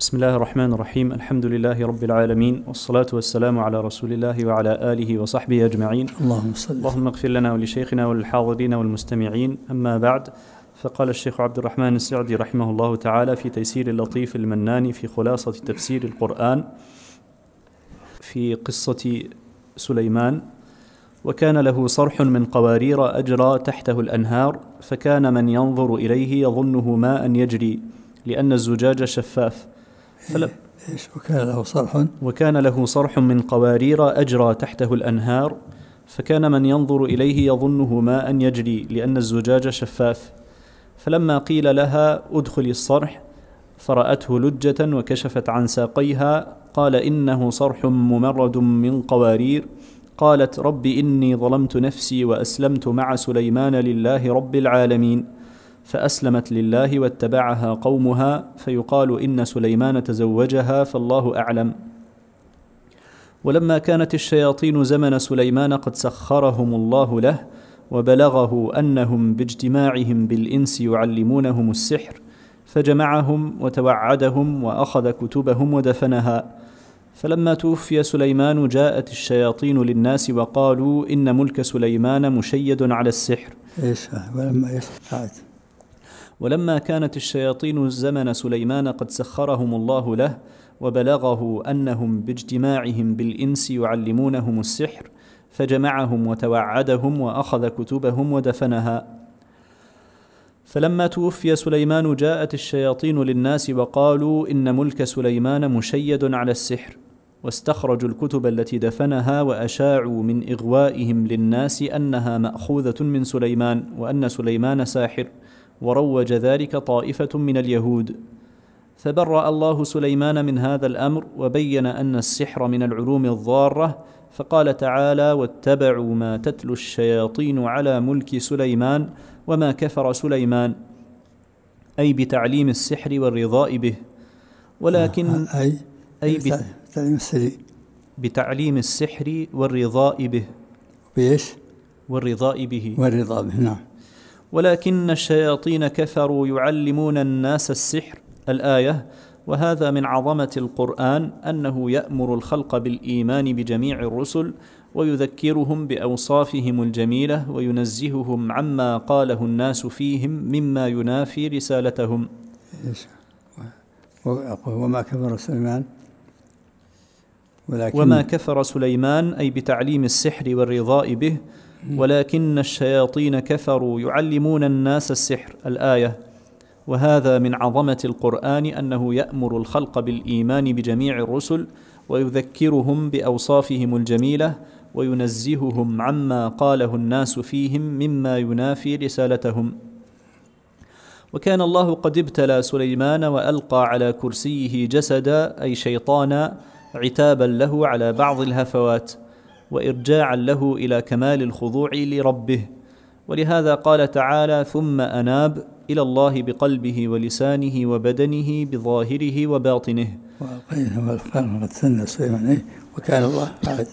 بسم الله الرحمن الرحيم الحمد لله رب العالمين والصلاة والسلام على رسول الله وعلى آله وصحبه أجمعين اللهم صل اللهم اغفر لنا ولشيخنا وللحاضرين والمستمعين أما بعد فقال الشيخ عبد الرحمن السعدي رحمه الله تعالى في تيسير اللطيف المنان في خلاصة تفسير القرآن في قصة سليمان وكان له صرح من قوارير أجرى تحته الأنهار فكان من ينظر إليه يظنه ماء يجري لأن الزجاج شفاف فلم إيش وكان له صرح وكان له صرح من قوارير أجرى تحته الأنهار فكان من ينظر إليه يظنه ماء يجري لأن الزجاج شفاف فلما قيل لها ادخلي الصرح فرأته لجة وكشفت عن ساقيها قال إنه صرح ممرد من قوارير قالت رب إني ظلمت نفسي وأسلمت مع سليمان لله رب العالمين فأسلمت لله واتبعها قومها فيقال إن سليمان تزوجها فالله أعلم ولما كانت الشياطين زمن سليمان قد سخرهم الله له وبلغه أنهم باجتماعهم بالإنس يعلمونهم السحر فجمعهم وتوعدهم وأخذ كتبهم ودفنها فلما توفي سليمان جاءت الشياطين للناس وقالوا إن ملك سليمان مشيد على السحر إيش ولما إيش ولما كانت الشياطين زمن سليمان قد سخرهم الله له وبلغه انهم باجتماعهم بالانس يعلمونهم السحر فجمعهم وتوعدهم واخذ كتبهم ودفنها فلما توفي سليمان جاءت الشياطين للناس وقالوا ان ملك سليمان مشيد على السحر واستخرجوا الكتب التي دفنها واشاعوا من اغوائهم للناس انها ماخوذه من سليمان وان سليمان ساحر وروج ذلك طائفة من اليهود فبرأ الله سليمان من هذا الأمر وبين أن السحر من العلوم الضارة فقال تعالى واتبعوا ما تتلو الشياطين على ملك سليمان وما كفر سليمان أي بتعليم السحر والرضاء به ولكن أي أي بتعليم السحر بتعليم السحر والرضاء به بإيش؟ والرضاء به والرضاء به نعم ولكن الشياطين كفروا يعلمون الناس السحر الايه وهذا من عظمه القران انه يامر الخلق بالايمان بجميع الرسل ويذكرهم باوصافهم الجميله وينزههم عما قاله الناس فيهم مما ينافي رسالتهم وما كفر سليمان ولكن وما كفر سليمان اي بتعليم السحر والرضاء به ولكن الشياطين كفروا يعلمون الناس السحر الايه وهذا من عظمه القران انه يامر الخلق بالايمان بجميع الرسل ويذكرهم باوصافهم الجميله وينزههم عما قاله الناس فيهم مما ينافي رسالتهم وكان الله قد ابتلى سليمان والقى على كرسيه جسدا اي شيطانا عتابا له على بعض الهفوات وارجاعا له الى كمال الخضوع لربه ولهذا قال تعالى ثم اناب الى الله بقلبه ولسانه وبدنه بظاهره وباطنه وكان الله قد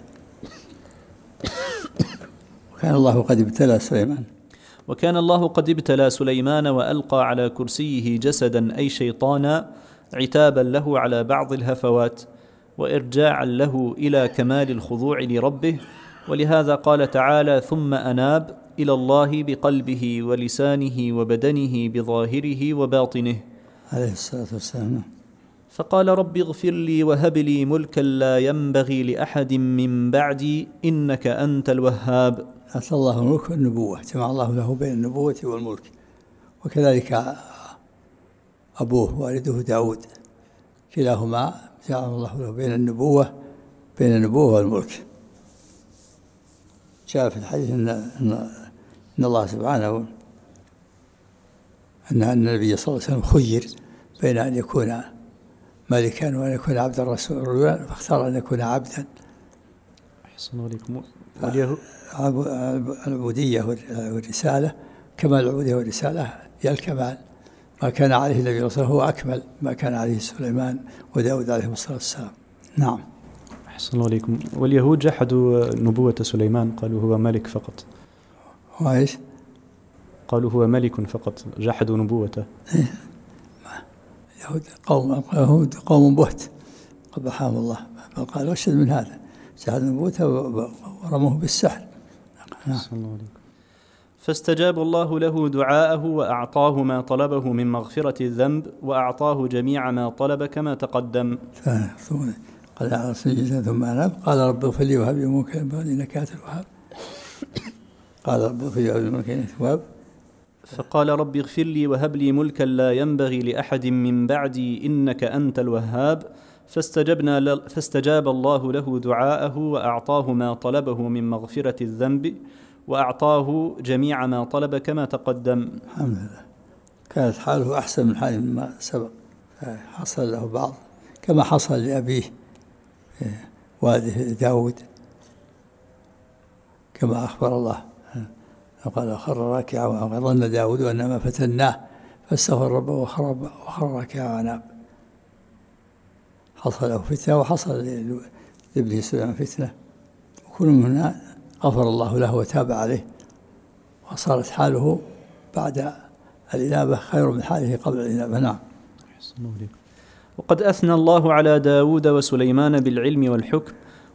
وكان الله قد ابتلى سليمان وكان الله قد ابتلى سليمان والقى على كرسيه جسدا اي شيطانا عتابا له على بعض الهفوات وارجاعا له الى كمال الخضوع لربه ولهذا قال تعالى ثم اناب الى الله بقلبه ولسانه وبدنه بظاهره وباطنه عليه الصلاه والسلام فقال رب اغفر لي وهب لي ملكا لا ينبغي لاحد من بعدي انك انت الوهاب اتى الله الملك والنبوه جمع الله له بين النبوه والملك وكذلك ابوه والده داود كلاهما جعل الله له بين النبوة بين النبوة والملك جاء في الحديث أن أن, إن الله سبحانه أن النبي صلى الله عليه وسلم خير بين أن يكون ملكا وأن يكون عبدا رسولا فاختار أن يكون عبدا أحسن عليكم العبودية والرسالة كمال العبودية والرسالة هي الكمال ما كان عليه النبي صلى الله عليه وسلم هو أكمل ما كان عليه سليمان وداود عليه الصلاة والسلام نعم أحسن الله عليكم واليهود جحدوا نبوة سليمان قالوا هو ملك فقط وإيش؟ قالوا هو ملك فقط جحدوا نبوته إيه. يهود قوم يهود قوم بهت قبحهم الله بل قالوا أشد من هذا جحدوا نبوته ورموه بالسحر نعم الله عليكم فاستجاب الله له دعاءه واعطاه ما طلبه من مغفره الذنب واعطاه جميع ما طلب كما تقدم. قال عصي ثم انام قال رب اغفر لي وهب لي ملكا انك انت الوهاب. قال رب اغفر لي وهب لي ملكا انك الوهاب. فقال رب اغفر لي وهب لي ملكا لا ينبغي لاحد من بعدي انك انت الوهاب. فاستجبنا ل... فاستجاب الله له دعاءه واعطاه ما طلبه من مغفره الذنب وأعطاه جميع ما طلب كما تقدم الحمد لله كانت حاله أحسن من حاله مما سبق حصل له بعض كما حصل لأبيه والده داود كما أخبر الله قال خر راكعا ظن داود أنما ما فتناه فاستغفر ربه وخرب وخر راكعا وأناب حصل له فتنة وحصل لابنه سليمان فتنة وكل من هنا غفر الله له وتاب عليه وصارت حاله بعد الإنابة خير من حاله قبل الإنابة نعم وقد أثنى الله على داود وسليمان بالعلم والحكم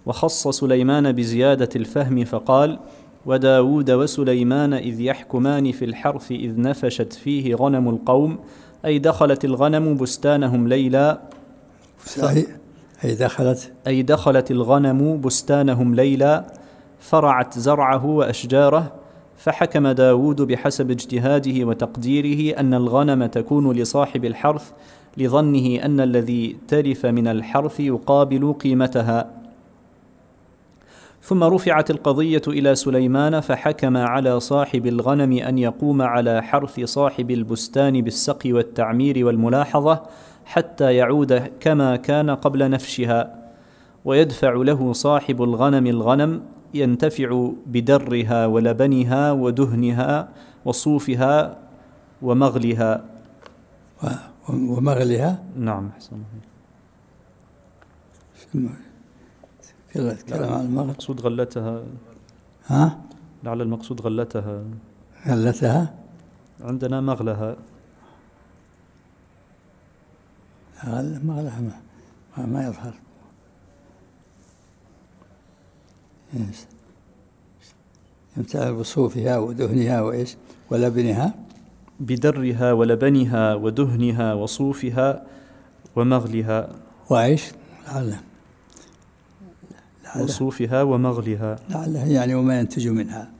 وخص سليمان بزيادة الفهم فقال وداود وسليمان إذ يحكمان في الحرث إذ نفشت فيه غنم القوم أي دخلت الغنم بستانهم ليلا ف... أي دخلت أي دخلت الغنم بستانهم ليلا فرعت زرعه وأشجاره فحكم داود بحسب اجتهاده وتقديره أن الغنم تكون لصاحب الحرث لظنه أن الذي تلف من الحرث يقابل قيمتها ثم رفعت القضية إلى سليمان فحكم على صاحب الغنم أن يقوم على حرث صاحب البستان بالسقي والتعمير والملاحظة حتى يعود كما كان قبل نفشها ويدفع له صاحب الغنم الغنم ينتفع بدرها ولبنها ودهنها وصوفها ومغلها ومغلها نعم أحسن كلام عن المغل المقصود غلتها ها لعل المقصود غلتها غلتها عندنا مغلها مغلها ما, ما يظهر امتلأ يعني بصوفها ودهنها وإيش ولبنها بدرها ولبنها ودهنها وصوفها ومغلها وإيش لعلها وصوفها ومغلها لعلها يعني وما ينتج منها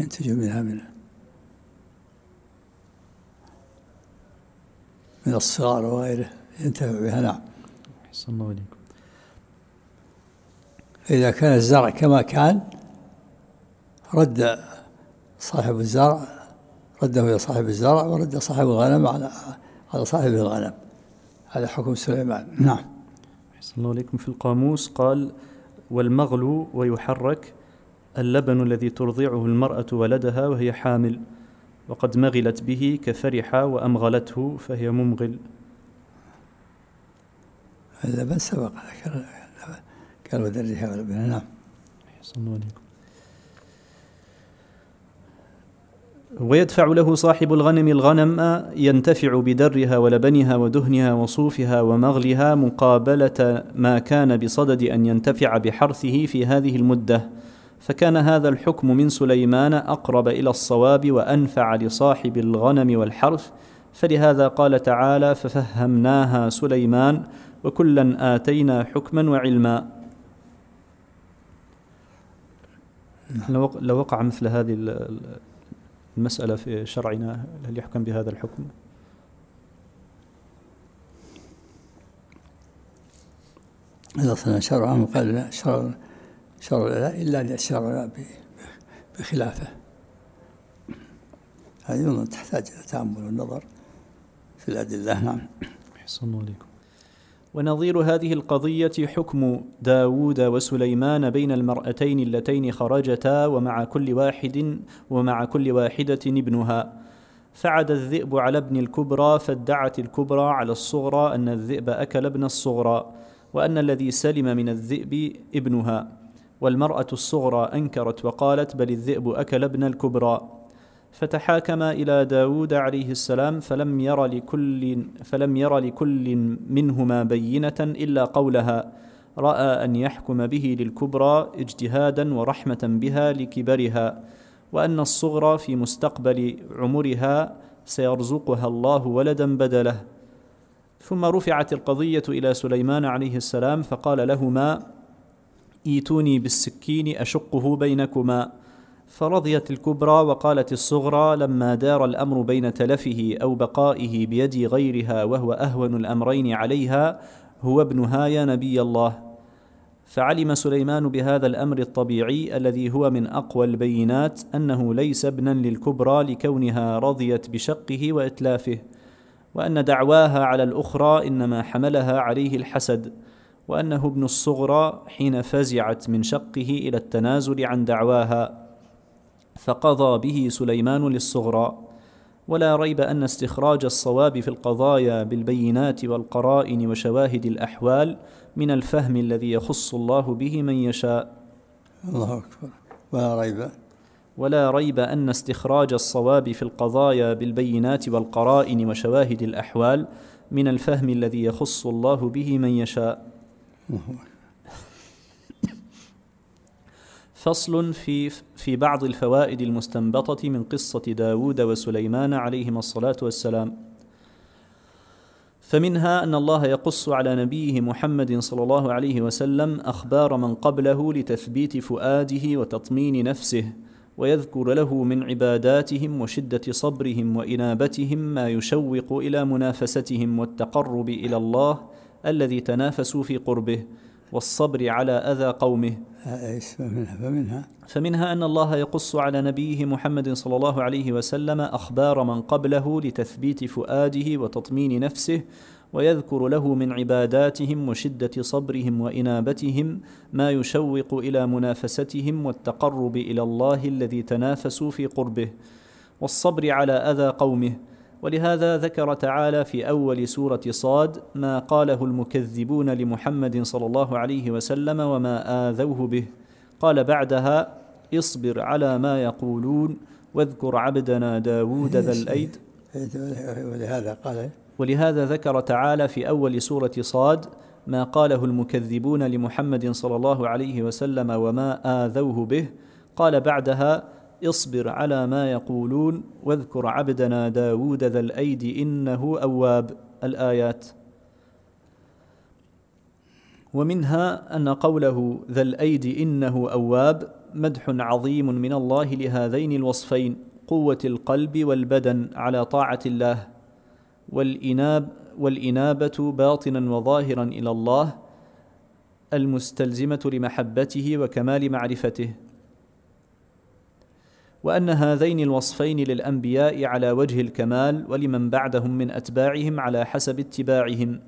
ينتج منها من من الصغار وغيره ينتفع بها نعم أحسن الله إليكم إذا كان الزرع كما كان رد صاحب الزرع رده إلى صاحب الزرع ورد صاحب الغنم على على صاحب الغنم هذا حكم سليمان نعم أحسن الله عليكم في القاموس قال والمغلو ويحرك اللبن الذي ترضعه المرأة ولدها وهي حامل وقد مغلت به كفرح وأمغلته فهي ممغل اللبن سبق ذكر قال ودرجها ربنا نعم أحسن الله عليكم ويدفع له صاحب الغنم الغنم ينتفع بدرها ولبنها ودهنها وصوفها ومغلها مقابلة ما كان بصدد أن ينتفع بحرثه في هذه المدة فكان هذا الحكم من سليمان أقرب إلى الصواب وأنفع لصاحب الغنم والحرث فلهذا قال تعالى ففهمناها سليمان وكلا آتينا حكما وعلما نحن نعم. لو وقع مثل هذه المسألة في شرعنا هل يحكم بهذا الحكم؟ إذا صنع شرعا قال لا شرع شرع لا إلا أن يشرع بخلافه هذه تحتاج إلى تأمل والنظر في الأدلة نعم أحسن الله عليكم ونظير هذه القضية حكم داود وسليمان بين المرأتين اللتين خرجتا ومع كل واحد ومع كل واحدة ابنها فعد الذئب على ابن الكبرى فادعت الكبرى على الصغرى أن الذئب أكل ابن الصغرى وأن الذي سلم من الذئب ابنها والمرأة الصغرى أنكرت وقالت بل الذئب أكل ابن الكبرى فتحاكما إلى داود عليه السلام فلم ير لكل, فلم ير لكل منهما بينة إلا قولها رأى أن يحكم به للكبرى اجتهادا ورحمة بها لكبرها وأن الصغرى في مستقبل عمرها سيرزقها الله ولدا بدله ثم رفعت القضية إلى سليمان عليه السلام فقال لهما: ايتوني بالسكين أشقه بينكما فرضيت الكبرى وقالت الصغرى لما دار الامر بين تلفه او بقائه بيد غيرها وهو اهون الامرين عليها هو ابنها يا نبي الله فعلم سليمان بهذا الامر الطبيعي الذي هو من اقوى البينات انه ليس ابنا للكبرى لكونها رضيت بشقه واتلافه وان دعواها على الاخرى انما حملها عليه الحسد وانه ابن الصغرى حين فزعت من شقه الى التنازل عن دعواها فقضى به سليمان للصغرى ولا ريب ان استخراج الصواب في القضايا بالبينات والقرائن وشواهد الاحوال من الفهم الذي يخص الله به من يشاء الله اكبر ولا ريب ولا ريب ان استخراج الصواب في القضايا بالبينات والقرائن وشواهد الاحوال من الفهم الذي يخص الله به من يشاء الله فصل في في بعض الفوائد المستنبطة من قصة داود وسليمان عليهما الصلاة والسلام فمنها أن الله يقص على نبيه محمد صلى الله عليه وسلم أخبار من قبله لتثبيت فؤاده وتطمين نفسه ويذكر له من عباداتهم وشدة صبرهم وإنابتهم ما يشوق إلى منافستهم والتقرب إلى الله الذي تنافسوا في قربه والصبر على أذى قومه فمنها فمنها أن الله يقص على نبيه محمد صلى الله عليه وسلم أخبار من قبله لتثبيت فؤاده وتطمين نفسه ويذكر له من عباداتهم وشدة صبرهم وإنابتهم ما يشوق إلى منافستهم والتقرب إلى الله الذي تنافسوا في قربه والصبر على أذى قومه ولهذا ذكر تعالى في اول سوره صاد ما قاله المكذبون لمحمد صلى الله عليه وسلم وما اذوه به قال بعدها اصبر على ما يقولون واذكر عبدنا داود ذا الأيد ولهذا قال ولهذا ذكر تعالى في أول سورة صاد ما قاله المكذبون لمحمد صلى الله عليه وسلم وما آذوه به قال بعدها اصبر على ما يقولون واذكر عبدنا داود ذا الأيد إنه أواب الآيات ومنها أن قوله ذا الأيد إنه أواب مدح عظيم من الله لهذين الوصفين قوة القلب والبدن على طاعة الله والإناب والإنابة باطنا وظاهرا إلى الله المستلزمة لمحبته وكمال معرفته وان هذين الوصفين للانبياء على وجه الكمال ولمن بعدهم من اتباعهم على حسب اتباعهم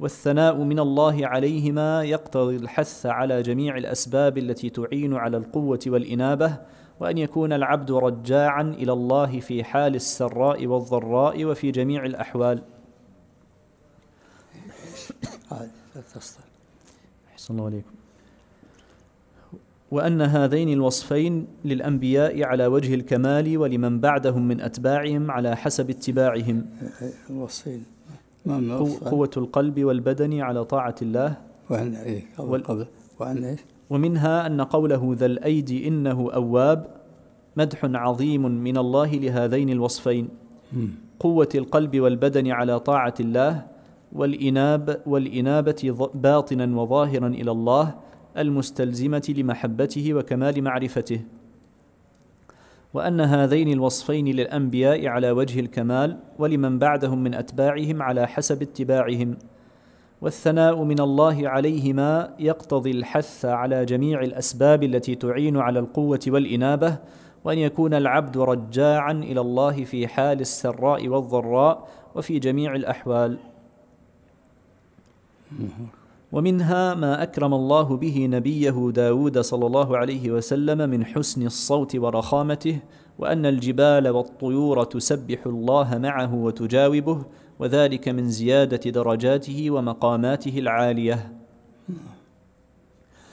والثناء من الله عليهما يقتضي الحث على جميع الاسباب التي تعين على القوه والانابه وان يكون العبد رجاعا الى الله في حال السراء والضراء وفي جميع الاحوال احسن الله عليكم وأن هذين الوصفين للأنبياء على وجه الكمال ولمن بعدهم من أتباعهم على حسب اتباعهم الوصفين قوة القلب والبدن على طاعة الله وعن إيه قبل, قبل وعن إيش ومنها أن قوله ذا الأيدي إنه أواب مدح عظيم من الله لهذين الوصفين قوة القلب والبدن على طاعة الله والإناب والإنابة باطنا وظاهرا إلى الله المستلزمة لمحبته وكمال معرفته وأن هذين الوصفين للأنبياء على وجه الكمال ولمن بعدهم من أتباعهم على حسب اتباعهم والثناء من الله عليهما يقتضي الحث على جميع الأسباب التي تعين على القوة والإنابة وأن يكون العبد رجاعا إلى الله في حال السراء والضراء وفي جميع الأحوال. ومنها ما أكرم الله به نبيه داود صلى الله عليه وسلم من حسن الصوت ورخامته وأن الجبال والطيور تسبح الله معه وتجاوبه وذلك من زيادة درجاته ومقاماته العالية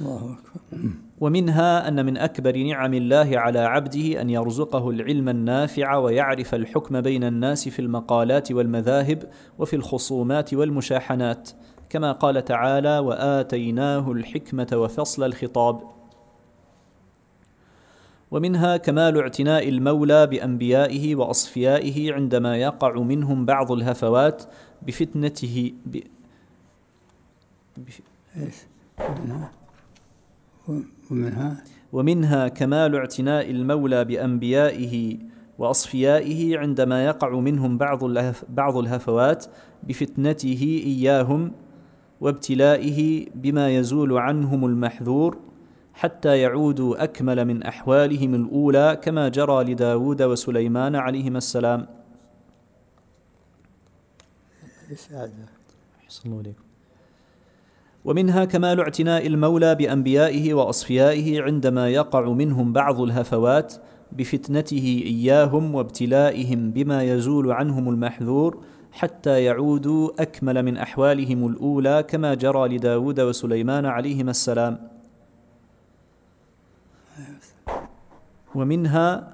الله أكبر ومنها أن من أكبر نعم الله على عبده أن يرزقه العلم النافع ويعرف الحكم بين الناس في المقالات والمذاهب وفي الخصومات والمشاحنات كما قال تعالى واتيناه الحكمه وفصل الخطاب ومنها كمال اعتناء المولى بانبيائه واصفيائه عندما يقع منهم بعض الهفوات بفتنته ب... بف... ومنها ومنها كمال اعتناء المولى بانبيائه واصفيائه عندما يقع منهم بعض بعض الهفوات بفتنته اياهم وابتلائه بما يزول عنهم المحذور حتى يعودوا أكمل من أحوالهم الأولى كما جرى لداود وسليمان عليهما السلام ومنها كمال اعتناء المولى بأنبيائه وأصفيائه عندما يقع منهم بعض الهفوات بفتنته إياهم وابتلائهم بما يزول عنهم المحذور حتى يعودوا أكمل من أحوالهم الأولى كما جرى لداود وسليمان عليهما السلام ومنها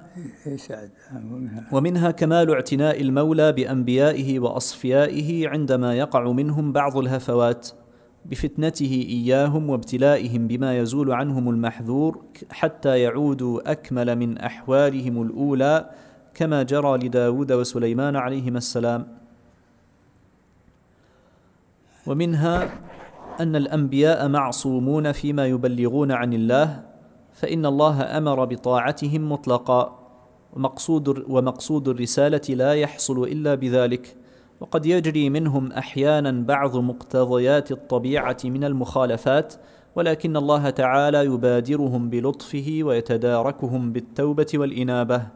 ومنها كمال اعتناء المولى بأنبيائه وأصفيائه عندما يقع منهم بعض الهفوات بفتنته إياهم وابتلائهم بما يزول عنهم المحذور حتى يعودوا أكمل من أحوالهم الأولى كما جرى لداود وسليمان عليهما السلام ومنها أن الأنبياء معصومون فيما يبلغون عن الله فإن الله أمر بطاعتهم مطلقا ومقصود, ومقصود الرسالة لا يحصل إلا بذلك وقد يجري منهم أحيانا بعض مقتضيات الطبيعة من المخالفات ولكن الله تعالى يبادرهم بلطفه ويتداركهم بالتوبة والإنابة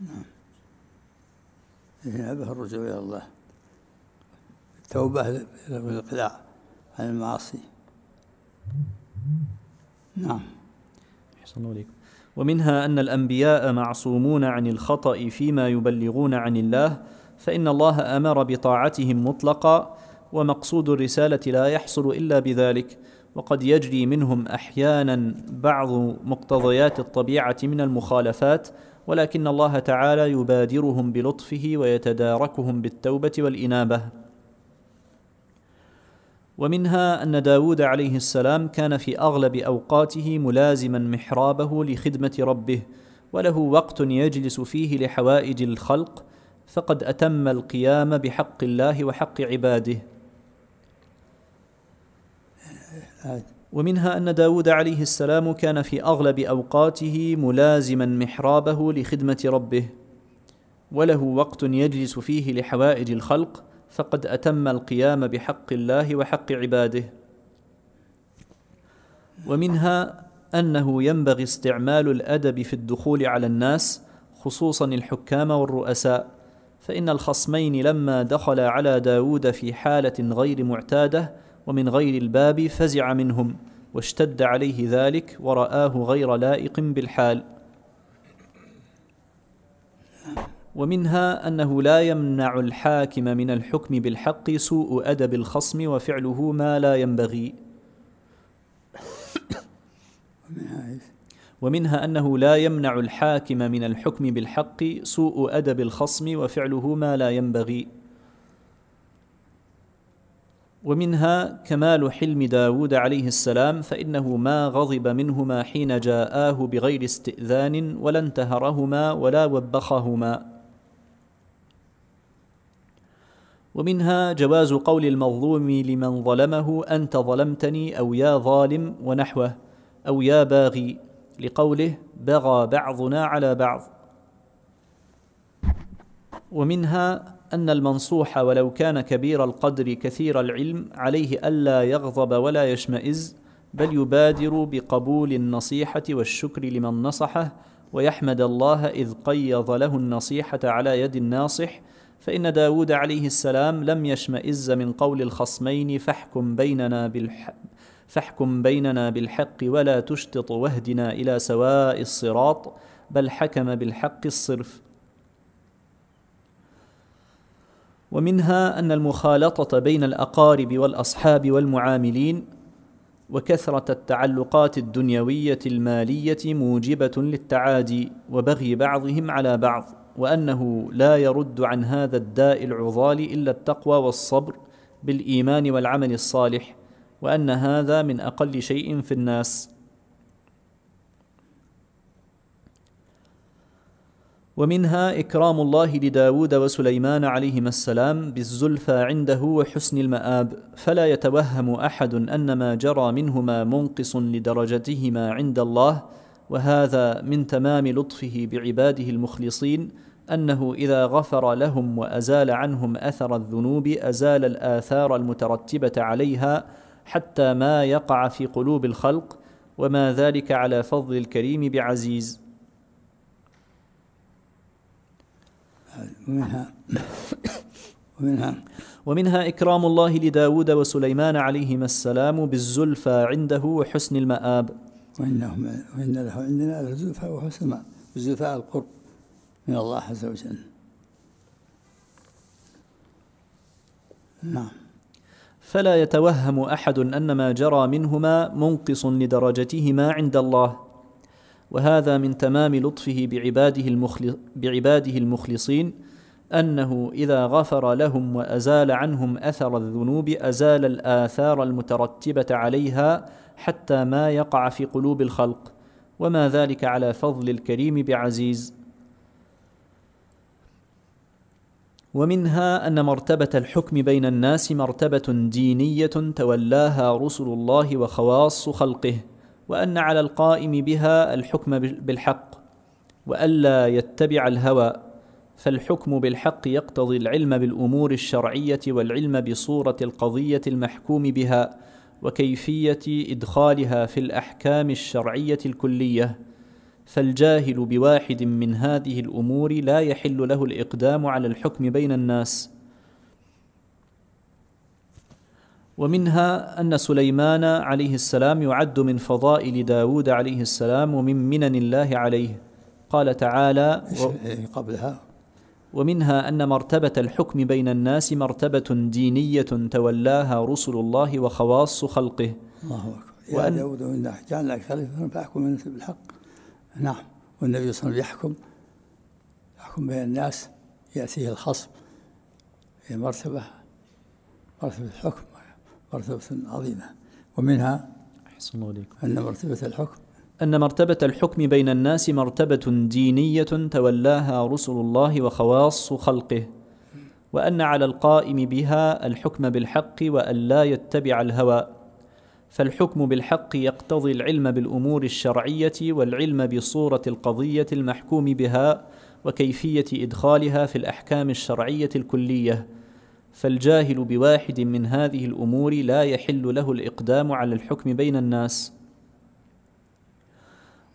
نعم الإنابة الرجوع إلى الله توبة بالقلاع عن المعاصي نعم أحسن إليكم ومنها أن الأنبياء معصومون عن الخطأ فيما يبلغون عن الله فإن الله أمر بطاعتهم مطلقا ومقصود الرسالة لا يحصل إلا بذلك وقد يجري منهم أحيانا بعض مقتضيات الطبيعة من المخالفات ولكن الله تعالى يبادرهم بلطفه ويتداركهم بالتوبة والإنابة ومنها أن داود عليه السلام كان في أغلب أوقاته ملازما محرابه لخدمة ربه وله وقت يجلس فيه لحوائج الخلق فقد أتم القيام بحق الله وحق عباده ومنها أن داود عليه السلام كان في أغلب أوقاته ملازما محرابه لخدمة ربه وله وقت يجلس فيه لحوائج الخلق فقد أتم القيام بحق الله وحق عباده ومنها أنه ينبغي استعمال الأدب في الدخول على الناس خصوصا الحكام والرؤساء فإن الخصمين لما دخلا على داود في حالة غير معتادة ومن غير الباب فزع منهم واشتد عليه ذلك ورآه غير لائق بالحال ومنها انه لا يمنع الحاكم من الحكم بالحق سوء ادب الخصم وفعله ما لا ينبغي ومنها انه لا يمنع الحاكم من الحكم بالحق سوء ادب الخصم وفعله ما لا ينبغي ومنها كمال حلم داود عليه السلام فإنه ما غضب منهما حين جاءاه بغير استئذان ولا انتهرهما ولا وبخهما ومنها جواز قول المظلوم لمن ظلمه انت ظلمتني او يا ظالم ونحوه او يا باغي لقوله بغى بعضنا على بعض ومنها ان المنصوح ولو كان كبير القدر كثير العلم عليه الا يغضب ولا يشمئز بل يبادر بقبول النصيحه والشكر لمن نصحه ويحمد الله اذ قيض له النصيحه على يد الناصح فإن داود عليه السلام لم يشمئز من قول الخصمين فاحكم بيننا بالحق فاحكم بيننا بالحق ولا تشتط واهدنا إلى سواء الصراط بل حكم بالحق الصرف ومنها أن المخالطة بين الأقارب والأصحاب والمعاملين وكثرة التعلقات الدنيوية المالية موجبة للتعادي وبغي بعضهم على بعض وانه لا يرد عن هذا الداء العضال الا التقوى والصبر بالايمان والعمل الصالح وان هذا من اقل شيء في الناس ومنها إكرام الله لداود وسليمان عليهما السلام بالزلفى عنده وحسن المآب فلا يتوهم أحد أن ما جرى منهما منقص لدرجتهما عند الله وهذا من تمام لطفه بعباده المخلصين انه اذا غفر لهم وازال عنهم اثر الذنوب ازال الاثار المترتبه عليها حتى ما يقع في قلوب الخلق وما ذلك على فضل الكريم بعزيز ومنها ومنها ومنها إكرام الله لداود وسليمان عليهما السلام بالزلفى عنده وحسن المآب وإنهم وإن له عندنا الزلفى وحسن سماء الزلفى القرب من الله عز وجل نعم فلا يتوهم أحد أن ما جرى منهما منقص لدرجتهما عند الله وهذا من تمام لطفه بعباده, المخلص بعباده المخلصين أنه إذا غفر لهم وأزال عنهم أثر الذنوب أزال الآثار المترتبة عليها حتى ما يقع في قلوب الخلق وما ذلك على فضل الكريم بعزيز ومنها ان مرتبه الحكم بين الناس مرتبه دينيه تولاها رسل الله وخواص خلقه وان على القائم بها الحكم بالحق والا يتبع الهوى فالحكم بالحق يقتضي العلم بالامور الشرعيه والعلم بصوره القضيه المحكوم بها وكيفيه ادخالها في الاحكام الشرعيه الكليه فالجاهل بواحد من هذه الامور لا يحل له الاقدام على الحكم بين الناس ومنها أن سليمان عليه السلام يعد من فضائل داود عليه السلام ومن منن الله عليه قال تعالى و... قبلها ومنها أن مرتبة الحكم بين الناس مرتبة دينية تولاها رسل الله وخواص خلقه الله أكبر وأن داود وإن أحجان أكثر خليفة فأحكم من بالحق نعم والنبي صلى الله عليه وسلم يحكم يحكم بين الناس يأتيه الخصم هي مرتبة مرتبة الحكم مرتبة عظيمة ومنها أحسن الله أن مرتبة الحكم أن مرتبة الحكم بين الناس مرتبة دينية تولاها رسل الله وخواص خلقه وأن على القائم بها الحكم بالحق وأن لا يتبع الهوى فالحكم بالحق يقتضي العلم بالأمور الشرعية والعلم بصورة القضية المحكوم بها وكيفية إدخالها في الأحكام الشرعية الكلية فالجاهل بواحد من هذه الأمور لا يحل له الإقدام على الحكم بين الناس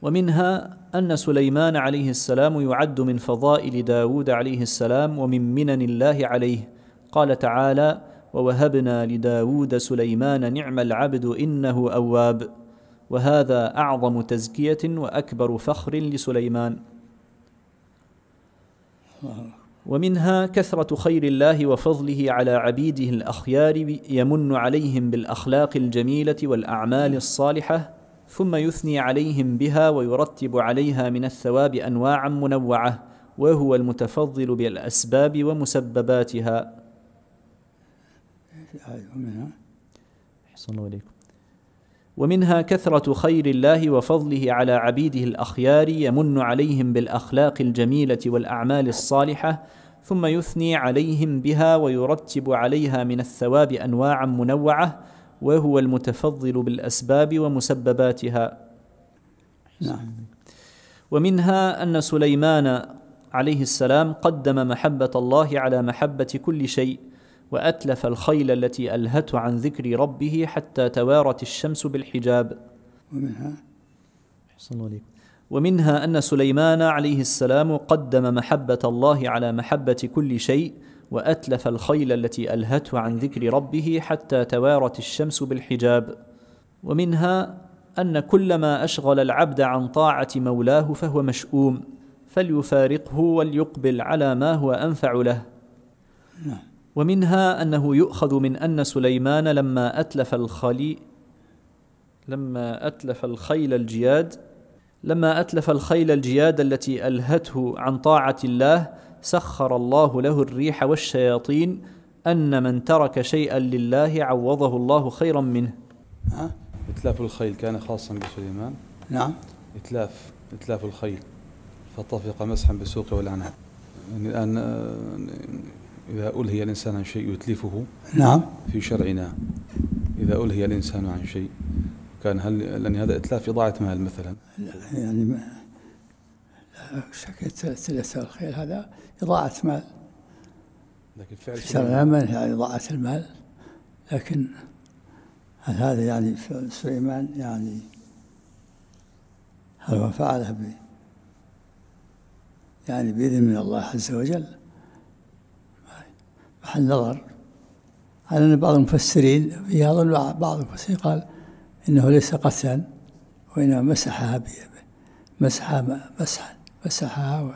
ومنها أن سليمان عليه السلام يعد من فضائل داود عليه السلام ومن منن الله عليه قال تعالى ووهبنا لداود سليمان نعم العبد إنه أواب وهذا أعظم تزكية وأكبر فخر لسليمان ومنها كثرة خير الله وفضله على عبيده الأخيار يمن عليهم بالأخلاق الجميلة والأعمال الصالحة ثم يثني عليهم بها ويرتب عليها من الثواب انواعا منوعه وهو المتفضل بالاسباب ومسبباتها ومنها كثرة خير الله وفضله على عبيده الأخيار يمن عليهم بالأخلاق الجميلة والأعمال الصالحة ثم يثني عليهم بها ويرتب عليها من الثواب أنواعا منوعة وهو المتفضل بالأسباب ومسبباتها نعم ومنها أن سليمان عليه السلام قدم محبة الله على محبة كل شيء وأتلف الخيل التي ألهته عن ذكر ربه حتى توارت الشمس بالحجاب ومنها ومنها أن سليمان عليه السلام قدم محبة الله على محبة كل شيء وأتلف الخيل التي ألهته عن ذكر ربه حتى توارت الشمس بالحجاب ومنها أن كلما أشغل العبد عن طاعة مولاه فهو مشؤوم فليفارقه وليقبل على ما هو أنفع له ومنها أنه يؤخذ من أن سليمان لما أتلف الخلي لما أتلف الخيل الجياد لما أتلف الخيل الجياد التي ألهته عن طاعة الله سخر الله له الريح والشياطين أن من ترك شيئا لله عوضه الله خيرا منه ها؟ إتلاف الخيل كان خاصا بسليمان نعم إتلاف إتلاف الخيل فطفق مسحا بالسوق والعنب يعني الآن إذا ألهي الإنسان عن شيء يتلفه نعم في شرعنا إذا ألهي الإنسان عن شيء كان هل لأن يعني هذا إتلاف إضاعة مال مثلا يعني شكل سلسة الخيل هذا إضاعة مال لكن فعل سليمان يعني إضاعة المال لكن هل هذا يعني سليمان يعني هل هو فعله ب يعني بإذن من الله عز وجل محل نظر على أن بعض المفسرين في هذا بعض المفسرين قال إنه ليس قتلا وإنما مسحها مسحها مسحا مسحها و...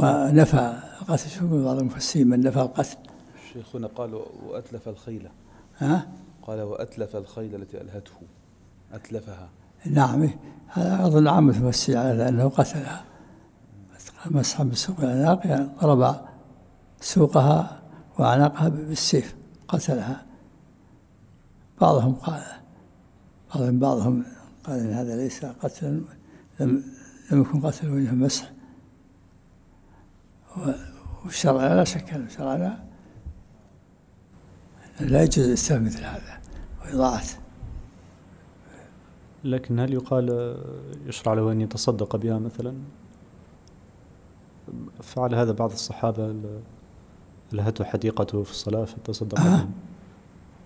ونفى قتل شوف بعض المفسرين من نفى القتل شيخنا قال وأتلف الخيل ها؟ قال وأتلف الخيل التي ألهته أتلفها نعم هذا أظن عامة المفسرين على انه قتلها مسحا بسوق الأعناق يعني ضرب سوقها وأعناقها بالسيف قتلها بعضهم قال بعضهم بعضهم قال إن هذا ليس قتلا لم لم يكن قتل الوجه مسح والشرع لا شك أن الشرع لا لا يجوز استعمال مثل هذا وإضاعته لكن هل يقال يشرع له أن يتصدق بها مثلا فعل هذا بعض الصحابة ألهته حديقته في الصلاة فتصدق بها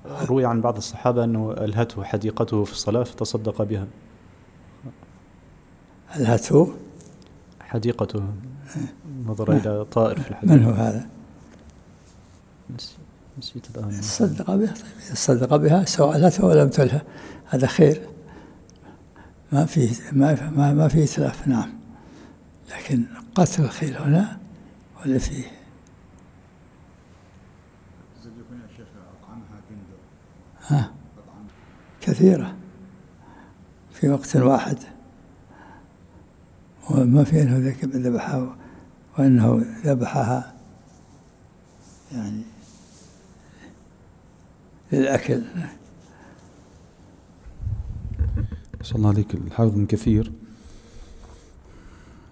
روي عن بعض الصحابة أنه ألهته حديقته في الصلاة فتصدق بها الهتو حديقته نظر أه. إلى طائر في الحديقة من هو هذا؟ نسيت الآن صدق بها طيب صدق بها سواء لته أو لم تله هذا خير ما في ما ما, ما في إتلاف نعم لكن قتل الخيل هنا ولا فيه ها كثيرة في وقت واحد وما في أنه ذبحها وأنه ذبحها يعني للأكل صلى الله عليك الحافظ من كثير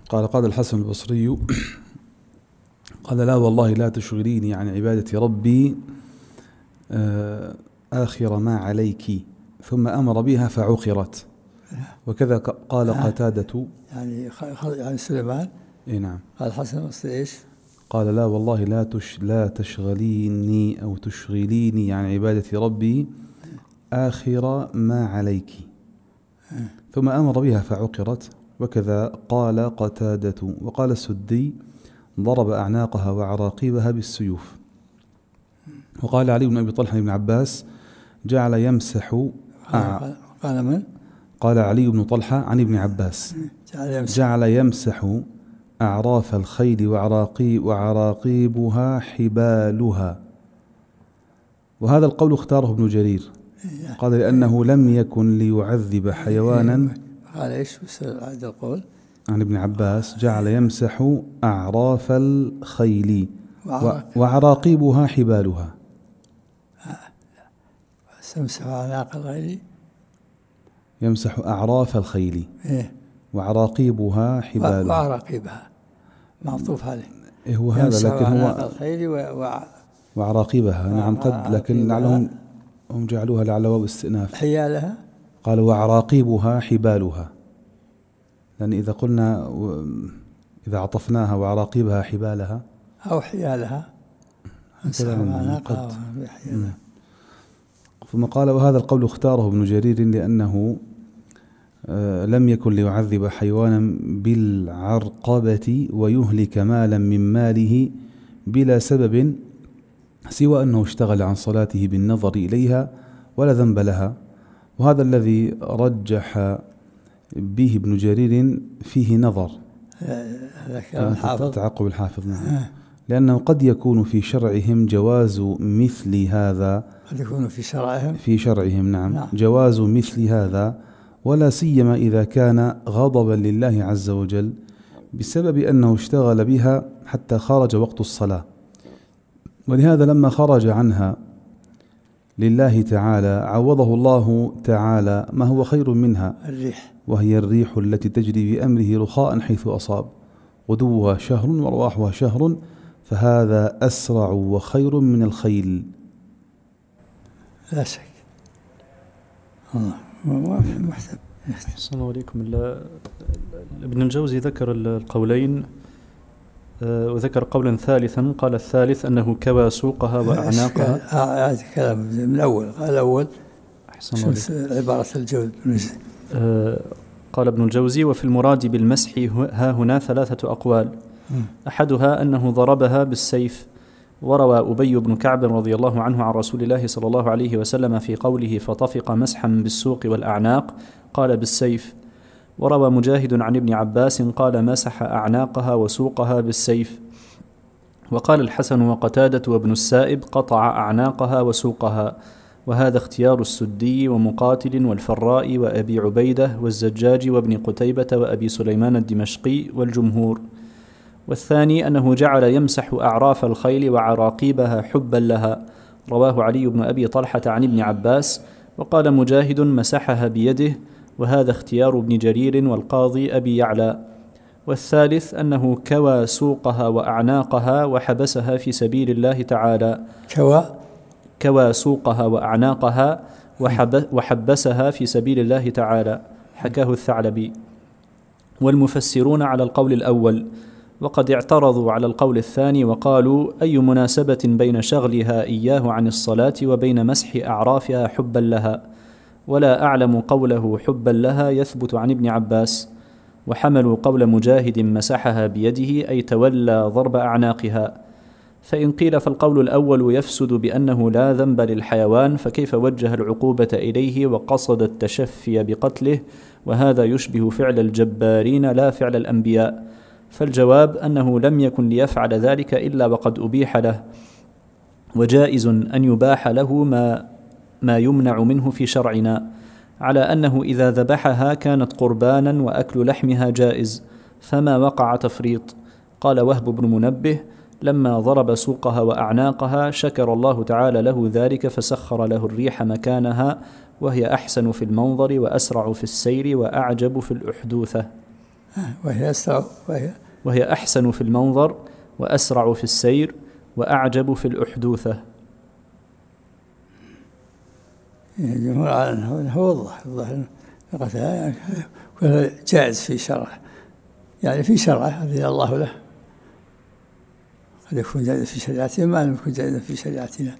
قال قال الحسن البصري قال لا والله لا تشغليني عن عبادة ربي آه، آخر ما عليك ثم أمر بها فعقرت وكذا قال يعني قتادة يعني يعني سليمان اي نعم قال حسن قصدي ايش؟ قال لا والله لا تش لا تشغليني او تشغليني عن عبادة ربي آخر ما عليك إيه. ثم أمر بها فعقرت وكذا قال قتادة وقال السدي ضرب أعناقها وعراقيبها بالسيوف وقال علي بن أبي طلحة بن عباس جعل يمسح قال من؟ قال علي بن طلحة عن ابن عباس جعل يمسح جعل يمسح أعراف الخيل وعراقي وعراقيبها حبالها وهذا القول اختاره ابن جرير إيه. قال لأنه لم يكن ليعذب حيوانا إيه. قال إيش هذا القول عن ابن عباس جعل يمسح أعراف الخيل وعراقيبها حبالها سمسح آه. أعناق الخيل يمسح أعراف الخيل إيه وعراقيبها حبالها وعراقيبها معطوف عليه إيه هو هذا لكن هو الخيل و... وعراقيبها نعم قد لكن لعلهم هم جعلوها لعل واو استئناف حيالها قال وعراقيبها حبالها لأن إذا قلنا إذا عطفناها وعراقيبها حبالها أو حيالها نسخ معناها ثم قال وهذا القول اختاره ابن جرير لأنه آه، لم يكن ليعذب حيوانا بالعرقبة ويهلك مالا من ماله بلا سبب سوى أنه اشتغل عن صلاته بالنظر إليها ولا ذنب لها وهذا الذي رجح به ابن جرير فيه نظر هذا كلام تعقب الحافظ نعم آه. لأنه قد يكون في شرعهم جواز مثل هذا قد يكون في شرعهم في شرعهم نعم, نعم جواز مثل هذا ولا سيما إذا كان غضبا لله عز وجل بسبب أنه اشتغل بها حتى خرج وقت الصلاة ولهذا لما خرج عنها لله تعالى عوضه الله تعالى ما هو خير منها الريح وهي الريح التي تجري بأمره رخاء حيث أصاب غدوها شهر ورواحها شهر فهذا أسرع وخير من الخيل لا شك أحسن عليكم ابن الجوزي ذكر القولين آه، وذكر قولا ثالثا قال الثالث أنه كوى سوقها وأعناقها آه، هذا كلام من الأول قال الأول أحسن عبارة الجوزي آه، قال ابن الجوزي وفي المراد بالمسح ها هنا ثلاثة أقوال أحدها أنه ضربها بالسيف وروى أبي بن كعب رضي الله عنه عن رسول الله صلى الله عليه وسلم في قوله فطفق مسحا بالسوق والأعناق قال بالسيف وروى مجاهد عن ابن عباس قال مسح أعناقها وسوقها بالسيف وقال الحسن وقتادة وابن السائب قطع أعناقها وسوقها وهذا اختيار السدي ومقاتل والفراء وأبي عبيدة والزجاج وابن قتيبة وأبي سليمان الدمشقي والجمهور والثاني أنه جعل يمسح أعراف الخيل وعراقيبها حبا لها رواه علي بن أبي طلحة عن ابن عباس وقال مجاهد مسحها بيده وهذا اختيار ابن جرير والقاضي أبي يعلى والثالث أنه كوى سوقها وأعناقها وحبسها في سبيل الله تعالى كوى كوى سوقها وأعناقها وحبسها في سبيل الله تعالى حكاه الثعلبي والمفسرون على القول الأول وقد اعترضوا على القول الثاني وقالوا أي مناسبة بين شغلها إياه عن الصلاة وبين مسح أعرافها حبا لها ولا أعلم قوله حبا لها يثبت عن ابن عباس وحملوا قول مجاهد مسحها بيده أي تولى ضرب أعناقها فإن قيل فالقول الأول يفسد بأنه لا ذنب للحيوان فكيف وجه العقوبة إليه وقصد التشفي بقتله وهذا يشبه فعل الجبارين لا فعل الأنبياء فالجواب أنه لم يكن ليفعل ذلك إلا وقد أبيح له وجائز أن يباح له ما ما يمنع منه في شرعنا على أنه إذا ذبحها كانت قربانا وأكل لحمها جائز فما وقع تفريط قال وهب بن منبه لما ضرب سوقها وأعناقها شكر الله تعالى له ذلك فسخر له الريح مكانها وهي أحسن في المنظر وأسرع في السير وأعجب في الأحدوثة وهي أسرع وهي, وهي أحسن في المنظر وأسرع في السير وأعجب في الأحدوثة إيه، الجمهور على أنه هو الظاهر الظاهر يعني جائز في شرعه يعني في شرعه رضي الله له قد يكون جائزا في شريعته ما لم يكن جائزا في شريعتنا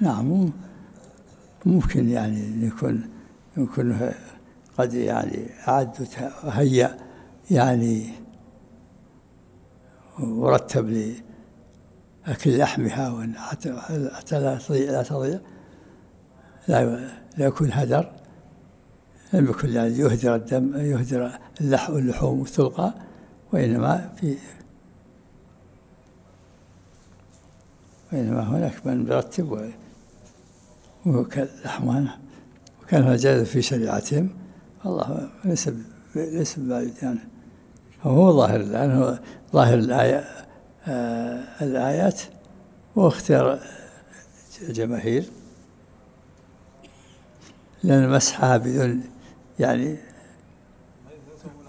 نعم ممكن يعني يكون يكون قد يعني أعد هيأ يعني ورتب لأكل لحمها حتى لا تضيع لا تضيع لا, لا يكون هدر لم يكن يعني يهدر الدم يهدر اللحوم وتلقى وإنما في وإنما هناك من يرتب لحمها وكان هذا في شريعتهم الله ليس ليس ببعيد يعني هو ظاهر الآن هو ظاهر الآية آه الآيات واختيار الجماهير لأن مسحها بدون يعني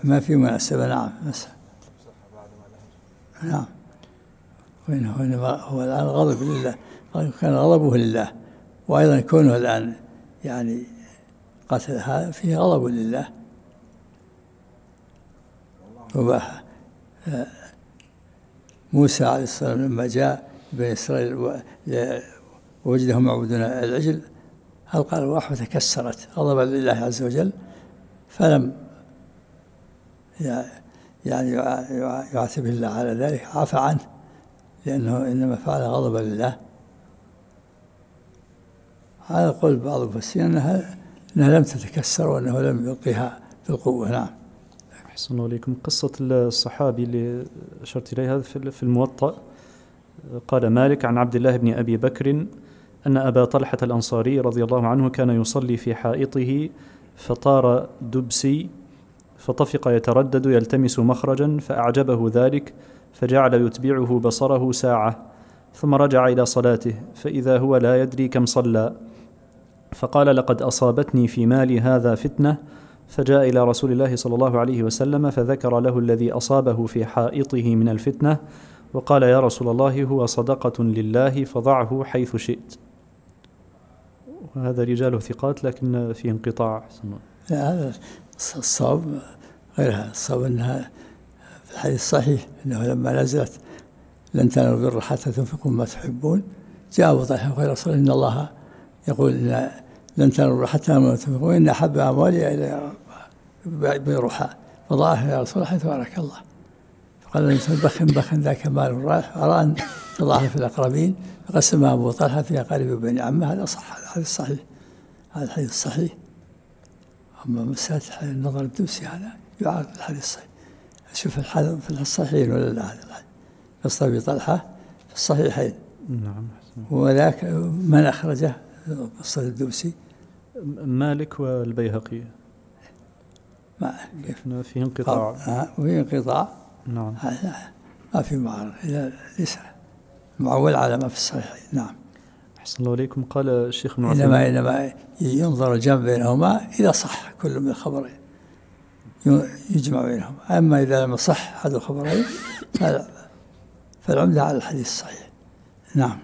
ما في مناسبة نعم مسح نعم وإنما هو الآن غضب لله كان غضبه لله وأيضا كونه الآن يعني قتلها فيه غضب لله وباح آه، موسى عليه الصلاة والسلام لما جاء بني إسرائيل ووجدهم يعبدون العجل ألقى الواح وتكسرت غضبا لله عز وجل فلم يعني يعاتب الله على ذلك عفى عنه لأنه إنما فعل غضبا لله هذا قول بعض المفسرين أنها أنها لم تتكسر وأنه لم يلقها في القوة نعم أحسن إليكم قصة الصحابي اللي أشرت إليها في الموطأ قال مالك عن عبد الله بن أبي بكر أن أبا طلحة الأنصاري رضي الله عنه كان يصلي في حائطه فطار دبسي فطفق يتردد يلتمس مخرجا فأعجبه ذلك فجعل يتبعه بصره ساعة ثم رجع إلى صلاته فإذا هو لا يدري كم صلى فقال لقد أصابتني في مالي هذا فتنة فجاء إلى رسول الله صلى الله عليه وسلم فذكر له الذي أصابه في حائطه من الفتنة وقال يا رسول الله هو صدقة لله فضعه حيث شئت وهذا رجاله ثقات لكن في انقطاع لا هذا الصواب غير هذا الصواب انها في الحديث الصحيح انه لما نزلت لن تنالوا البر حتى تنفقوا ما تحبون جاء وضعها غير قال ان الله يقول لن تنظر حتى موتكم وإن أحب أموالي إلى بروحها فضاعها يا رسول الله فقال الإنسان بخ بخ ذاك مال رايح أران أن في الأقربين فقسمها أبو طلحة في أقاربه بن عمه هذا صح هذا الحديث صحيح هذا الحديث صحيح أما مسألة النظر الدوسي هذا يعارض الحديث الصحيح أشوف الحديث في الصحيحين ولا لا هذا الحديث قصة أبي طلحة في الصحيحين نعم وذاك من أخرجه الدوسي مالك والبيهقي ما كيف في انقطاع آه، في انقطاع نعم آه، ما في معارض ليس معول على ما في الصحيحين نعم أحسن الله إليكم قال الشيخ ابن عثيمين إنما إنما ينظر الجمع بينهما إذا صح كل من الخبرين يجمع بينهم أما إذا لم يصح أحد الخبرين فالعمدة على الحديث الصحيح نعم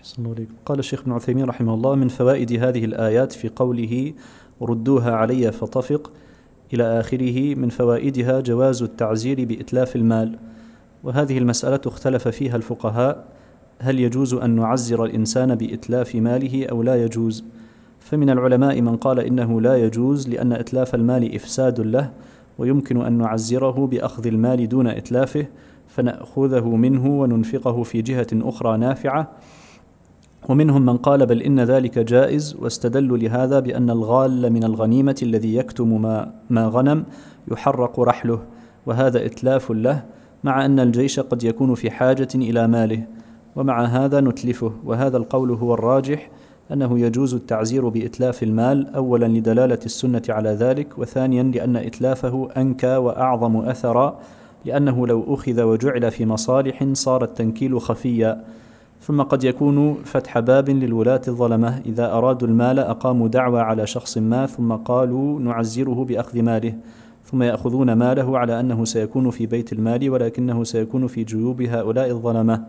أحسن الله قال الشيخ ابن عثيمين رحمه الله من فوائد هذه الآيات في قوله ردوها علي فطفق إلى آخره من فوائدها جواز التعزير بإتلاف المال وهذه المسألة اختلف فيها الفقهاء هل يجوز أن نعزر الإنسان بإتلاف ماله أو لا يجوز فمن العلماء من قال إنه لا يجوز لأن إتلاف المال إفساد له ويمكن أن نعزره بأخذ المال دون إتلافه فنأخذه منه وننفقه في جهة أخرى نافعة ومنهم من قال بل إن ذلك جائز واستدلوا لهذا بأن الغال من الغنيمة الذي يكتم ما, ما غنم يحرق رحله وهذا إتلاف له مع أن الجيش قد يكون في حاجة إلى ماله ومع هذا نتلفه وهذا القول هو الراجح أنه يجوز التعزير بإتلاف المال أولا لدلالة السنة على ذلك وثانيا لأن إتلافه أنكى وأعظم أثرا لأنه لو أخذ وجعل في مصالح صار التنكيل خفيا ثم قد يكون فتح باب للولاة الظلمة إذا أرادوا المال أقاموا دعوى على شخص ما ثم قالوا نعزره بأخذ ماله ثم يأخذون ماله على أنه سيكون في بيت المال ولكنه سيكون في جيوب هؤلاء الظلمة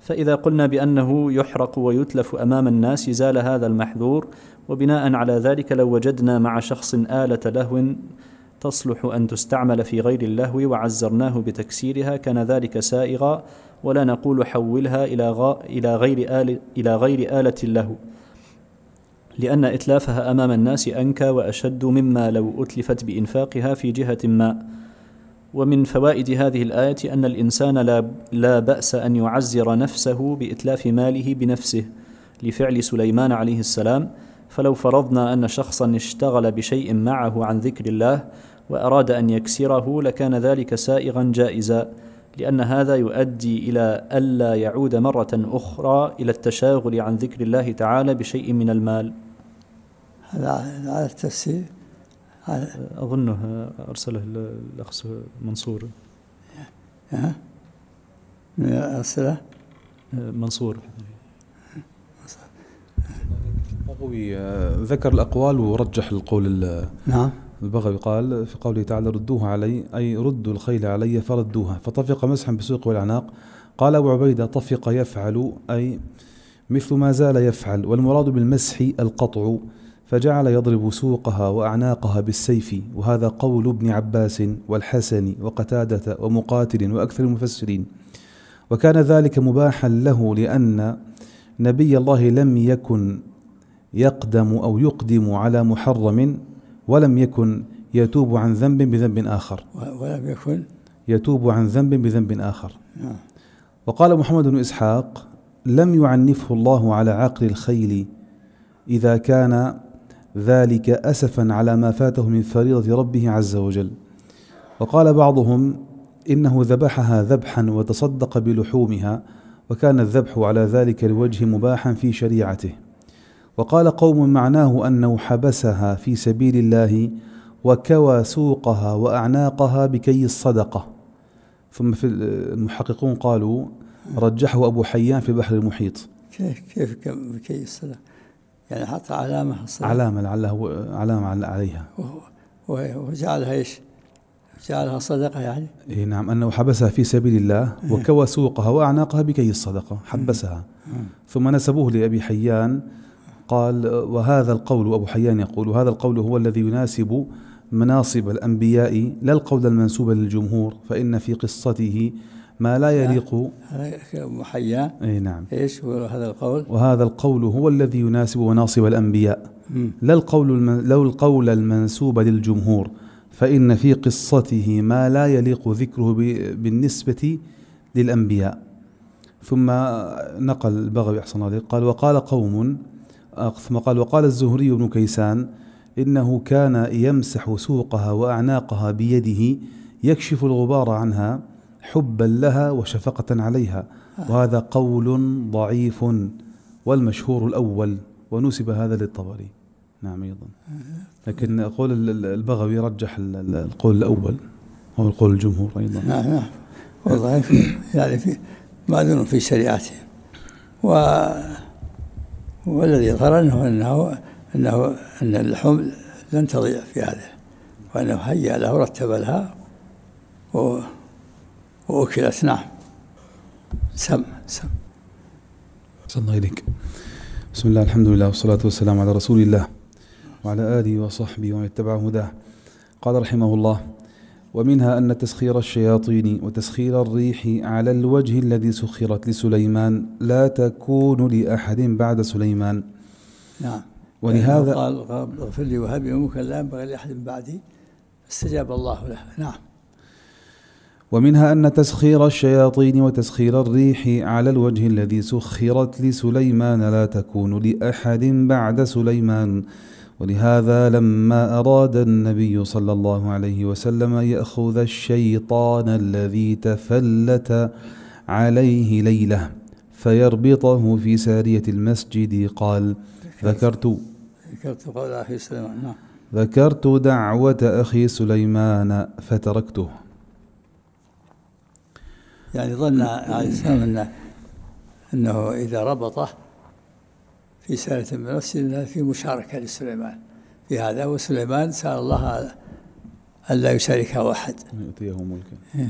فإذا قلنا بأنه يحرق ويتلف أمام الناس زال هذا المحذور وبناء على ذلك لو وجدنا مع شخص آلة لهو تصلح أن تستعمل في غير اللهو وعزرناه بتكسيرها كان ذلك سائغا ولا نقول حولها إلى, غا إلى, غير, آل إلى غير آلة اللهو لأن إتلافها أمام الناس أنكى وأشد مما لو أتلفت بإنفاقها في جهة ما ومن فوائد هذه الآية أن الإنسان لا, لا بأس أن يعزر نفسه بإتلاف ماله بنفسه لفعل سليمان عليه السلام فلو فرضنا أن شخصا اشتغل بشيء معه عن ذكر الله وأراد أن يكسره لكان ذلك سائغا جائزا لأن هذا يؤدي إلى ألا يعود مرة أخرى إلى التشاغل عن ذكر الله تعالى بشيء من المال هذا على التفسير أظنه أرسله الأخ منصور ها؟ أرسله منصور بغوي آه، ذكر الأقوال ورجح القول نعم البغوي قال في قوله تعالى ردوها علي أي ردوا الخيل علي فردوها فطفق مسحا بسوق والعناق قال أبو عبيدة طفق يفعل أي مثل ما زال يفعل والمراد بالمسح القطع فجعل يضرب سوقها وأعناقها بالسيف وهذا قول ابن عباس والحسن وقتادة ومقاتل وأكثر المفسرين وكان ذلك مباحا له لأن نبي الله لم يكن يقدم أو يقدم على محرم ولم يكن يتوب عن ذنب بذنب آخر ولم يكن يتوب عن ذنب بذنب آخر نعم. وقال محمد بن إسحاق لم يعنفه الله على عقل الخيل إذا كان ذلك أسفا على ما فاته من فريضة ربه عز وجل وقال بعضهم إنه ذبحها ذبحا وتصدق بلحومها وكان الذبح على ذلك الوجه مباحا في شريعته وقال قوم معناه أنه حبسها في سبيل الله وكوى سوقها وأعناقها بكي الصدقة ثم في المحققون قالوا رجحه أبو حيان في بحر المحيط كيف كيف بكي الصدقة يعني حط علامة الصدقة علامة لعله علامة عليها وجعلها ايش؟ جعلها صدقة يعني إيه نعم أنه حبسها في سبيل الله إيه. وكوى سوقها وأعناقها بكي الصدقة إيه. حبسها إيه. ثم نسبوه لأبي حيان قال وهذا القول أبو حيان يقول وهذا القول هو الذي يناسب مناصب الأنبياء لا القول المنسوب للجمهور فإن في قصته ما لا يليق أبو حيان أي نعم إيش هذا القول وهذا القول هو الذي يناسب مناصب الأنبياء لا القول لو القول المنسوب للجمهور فإن في قصته ما لا يليق ذكره بالنسبة للأنبياء ثم نقل البغوي أحسن الله قال وقال قوم ثم قال وقال الزهري بن كيسان إنه كان يمسح سوقها وأعناقها بيده يكشف الغبار عنها حبا لها وشفقة عليها وهذا قول ضعيف والمشهور الأول ونسب هذا للطبري نعم أيضا لكن قول البغوي رجح القول الأول هو القول الجمهور أيضا نعم نعم والله يعني في معلوم في شريعته و والذي ظهر أنه أنه أنه أن اللحوم لن تضيع في هذا وأنه هيأ له رتب لها و وأكلت نعم سم سم الله إليك بسم الله الحمد لله والصلاة والسلام على رسول الله وعلى آله وصحبه ومن اتبع هداه قال رحمه الله ومنها أن تسخير الشياطين وتسخير الريح على الوجه الذي سخرت لسليمان لا تكون لأحد بعد سليمان نعم ولهذا قال اغفر لي وهب أمك لا ينبغي لأحد بعدي استجاب الله له نعم ومنها أن تسخير الشياطين وتسخير الريح على الوجه الذي سخرت لسليمان لا تكون لأحد بعد سليمان ولهذا لما أراد النبي صلى الله عليه وسلم أن يأخذ الشيطان الذي تفلت عليه ليلة فيربطه في سارية المسجد قال ذكرت ذكرت قول أخي سليمان نعم ذكرت دعوة أخي سليمان فتركته يعني ظن عليه السلام أنه, أنه إذا ربطه في سنة من السنة في مشاركة لسليمان في هذا وسليمان سأل الله أن لا يشاركه أحد يعطيه ملكا إيه.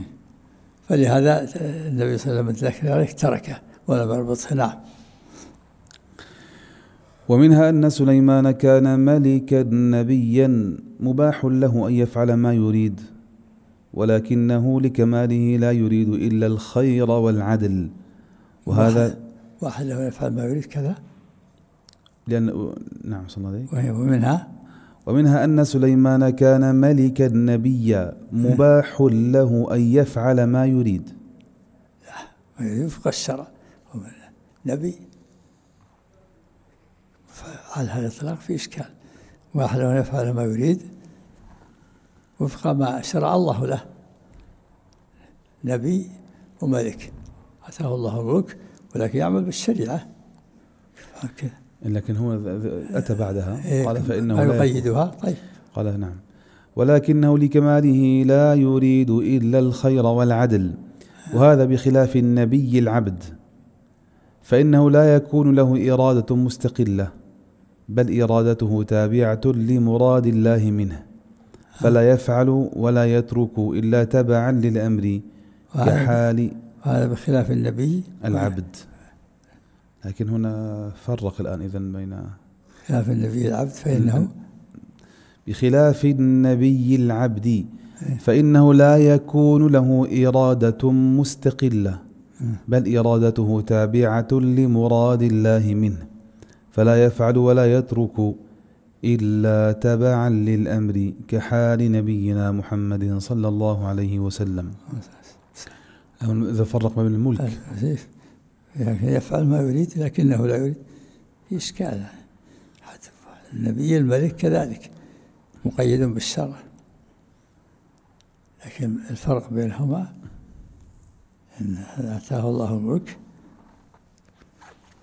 فلهذا النبي صلى الله عليه وسلم ذلك تركه ولم يربطه نعم ومنها أن سليمان كان ملكا نبيا مباح له أن يفعل ما يريد ولكنه لكماله لا يريد إلا الخير والعدل وهذا واحد له يفعل ما يريد كذا لأن نعم صلى الله عليه ومنها ومنها أن سليمان كان ملكا نبيا مباح له أن يفعل ما يريد لا يفقه الشرع نبي على هذا الإطلاق في إشكال مباح له أن يفعل ما يريد وفق ما شرع الله له نبي وملك أتاه الله الملك ولكن يعمل بالشريعة هكذا لكن هو أتى بعدها إيه، قال فإنه لا يقيدها طيب قال نعم ولكنه لكماله لا يريد إلا الخير والعدل وهذا بخلاف النبي العبد فإنه لا يكون له إرادة مستقلة بل إرادته تابعة لمراد الله منه فلا آه. يفعل ولا يترك إلا تبعا للأمر كحال هذا بخلاف النبي العبد لكن هنا فرق الآن إذا بين خلاف النبي العبد فإنه بخلاف النبي العبد إيه. فإنه لا يكون له إرادة مستقلة إيه. بل إرادته تابعة لمراد الله منه فلا يفعل ولا يترك إلا تبعا للأمر كحال نبينا محمد صلى الله عليه وسلم إذا فرق بين الملك طيب، يعني يفعل ما يريد لكنه لا يريد في إشكال النبي الملك كذلك مقيد بالشرع لكن الفرق بينهما أن آتاه الله الملك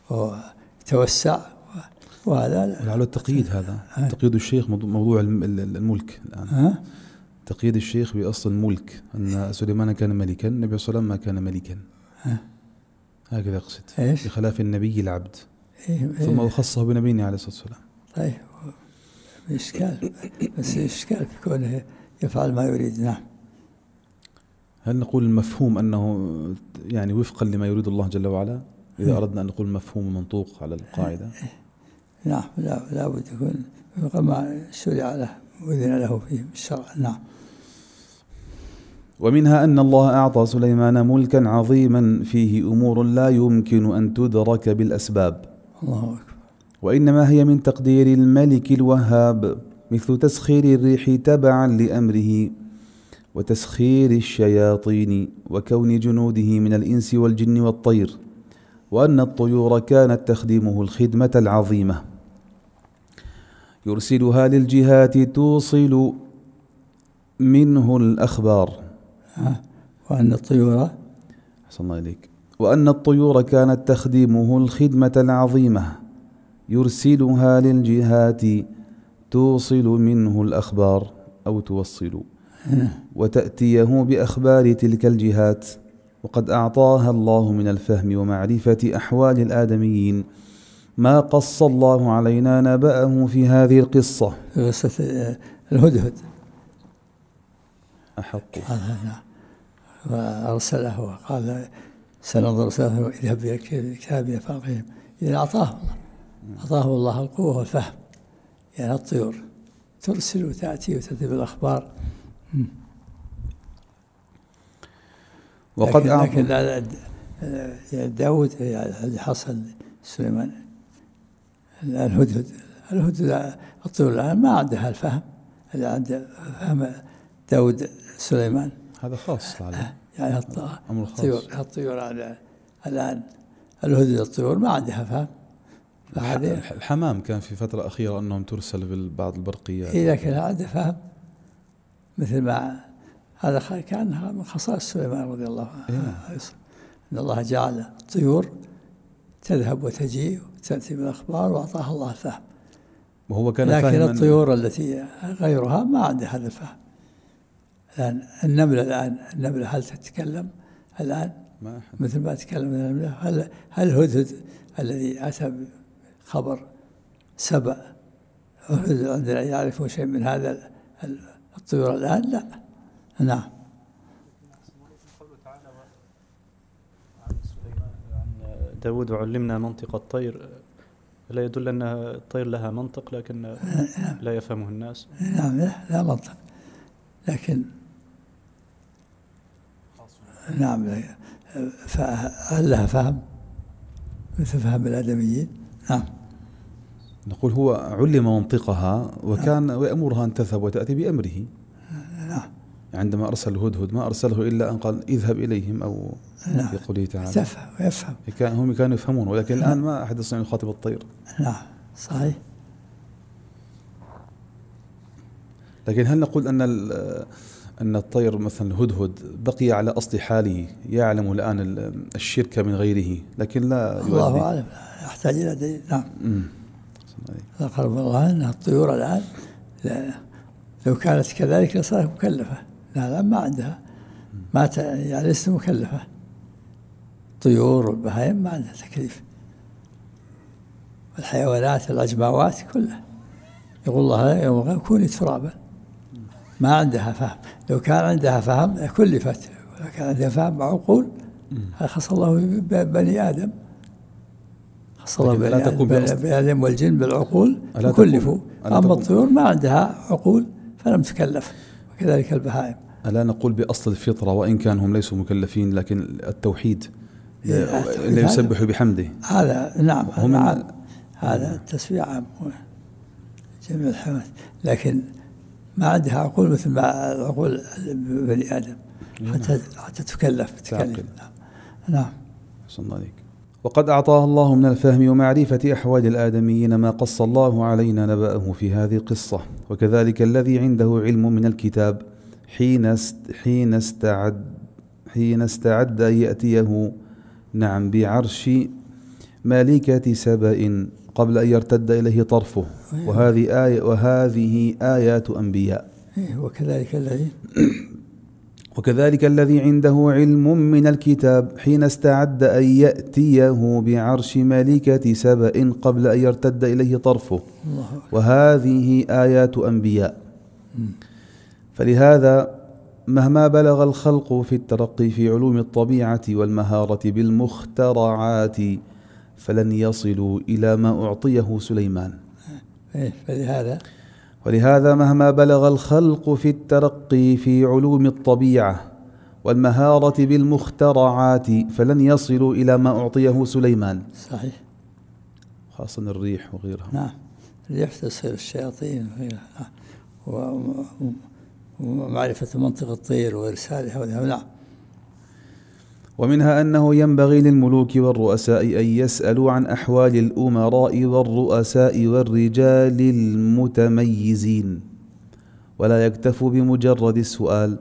وتوسع وهذا لعله التقييد هذا أه؟ تقييد الشيخ موضوع الملك الآن أه؟ تقييد الشيخ بأصل الملك أن سليمان كان ملكا النبي صلى الله عليه وسلم ما كان ملكا أه؟ هكذا أقصد إيش؟ بخلاف النبي العبد إيه, إيه. ثم أخصه وخصه بنبينا عليه الصلاة والسلام طيب إشكال بس إشكال في كونه يفعل ما يريد نعم هل نقول المفهوم أنه يعني وفقا لما يريد الله جل وعلا إذا إيه. أردنا أن نقول مفهوم منطوق على القاعدة إيه، نعم لا لا بد يكون ما شرع له وإذن له فيه بالشرع نعم ومنها أن الله أعطى سليمان ملكا عظيما فيه أمور لا يمكن أن تدرك بالأسباب الله أكبر وإنما هي من تقدير الملك الوهاب مثل تسخير الريح تبعا لأمره وتسخير الشياطين وكون جنوده من الإنس والجن والطير وأن الطيور كانت تخدمه الخدمة العظيمة يرسلها للجهات توصل منه الأخبار وأن الطيور أحسن الله إليك وأن الطيور كانت تخدمه الخدمة العظيمة يرسلها للجهات توصل منه الأخبار أو توصل وتأتيه بأخبار تلك الجهات وقد أعطاها الله من الفهم ومعرفة أحوال الآدميين ما قص الله علينا نبأه في هذه القصة قصة آه، الهدهد أحق نعم فأرسله وقال سننظر ثلاثة اذهب إلى كتاب فأقهم إذا أعطاه الله أعطاه الله القوة والفهم يعني الطيور ترسل وتأتي وتأتي بالأخبار وقد لكن, لكن داود اللي حصل سليمان الهدهد الهدهد الطيور الآن ما عندها الفهم اللي عند فهم داود سليمان هذا خاص عليه آه، يعني خاص الطيور الطيور على الآن الهدد الطيور ما عندها فهم الحمام كان في فترة أخيرة أنهم ترسل بالبعض البرقيات اذا إيه، لكن هذا فهم مثل ما هذا كان من خصائص سليمان رضي الله عنه إيه. أن الله جعل الطيور تذهب وتجيء وتأتي بالأخبار وأعطاها الله الفهم وهو كان لكن الطيور التي غيرها ما عندها هذا الفهم الآن النملة الآن النملة هل تتكلم الآن ما أحد. مثل ما تكلم النملة هل هل هدهد الذي أتى خبر سبأ عندنا يعرف شيء من هذا الطيور الآن لا نعم داود وعلمنا منطق الطير لا يدل أن الطير لها منطق لكن نعم. لا يفهمه الناس نعم لا منطق لكن نعم هل لها فهم مثل فهم الآدميين نعم نقول هو علم منطقها وكان نعم. ويأمرها أن تذهب وتأتي بأمره نعم عندما أرسل هدهد ما أرسله إلا أن قال اذهب إليهم أو نعم. في تعالى تفهم ويفهم كان هم كانوا يفهمون ولكن الآن نعم. ما أحد يستطيع أن يخاطب الطير نعم صحيح لكن هل نقول أن أن الطير مثلا الهدهد بقي على أصل حاله يعلم الآن الشرك من غيره لكن لا الله أعلم يحتاج إلى دليل نعم ذكر الله أن الطيور الآن لا لو كانت كذلك لصارت مكلفة لا لا ما عندها ما يعني ليست مكلفة طيور والبهائم ما عندها تكليف الحيوانات الأجماوات كلها يقول الله يوم كوني ترابا ما عندها فهم لو كان عندها فهم كلفت ولو كان عندها فهم معقول خص الله بني ادم خص الله طيب، بني ادم, بني آدم والجن بالعقول كلفوا اما الطيور ما عندها عقول فلم تكلف وكذلك البهائم ألا نقول بأصل الفطرة وإن كان هم ليسوا مكلفين لكن التوحيد إيه، آه، لا يسبح بحمده هذا نعم هم هذا, هذا التسبيح عام جميع الحمد لكن ما عندها عقول مثل ما عقول بني ادم حتى حتى تكلف تكلف نعم صلى عليك وقد أعطاها الله من الفهم ومعرفة أحوال الآدميين ما قص الله علينا نبأه في هذه القصة وكذلك الذي عنده علم من الكتاب حين حين استعد حين استعد أن يأتيه نعم بعرش ملكة سبأ قبل أن يرتد إليه طرفه إيه. وهذه آية وهذه آيات أنبياء إيه، وكذلك الذي وكذلك الذي عنده علم من الكتاب حين استعد أن يأتيه بعرش ملكة سبأ قبل أن يرتد إليه طرفه وهذه آيات أنبياء فلهذا مهما بلغ الخلق في الترقي في علوم الطبيعة والمهارة بالمخترعات فلن يصلوا إلى ما أعطيه سليمان إيه، فلهذا ولهذا مهما بلغ الخلق في الترقي في علوم الطبيعة والمهارة بالمخترعات فلن يصلوا إلى ما أعطيه سليمان صحيح خاصة الريح وغيرها نعم الريح تصير الشياطين وغيرها نعم. ومعرفة منطق الطير وإرسالها نعم ومنها أنه ينبغي للملوك والرؤساء أن يسألوا عن أحوال الأمراء والرؤساء والرجال المتميزين ولا يكتفوا بمجرد السؤال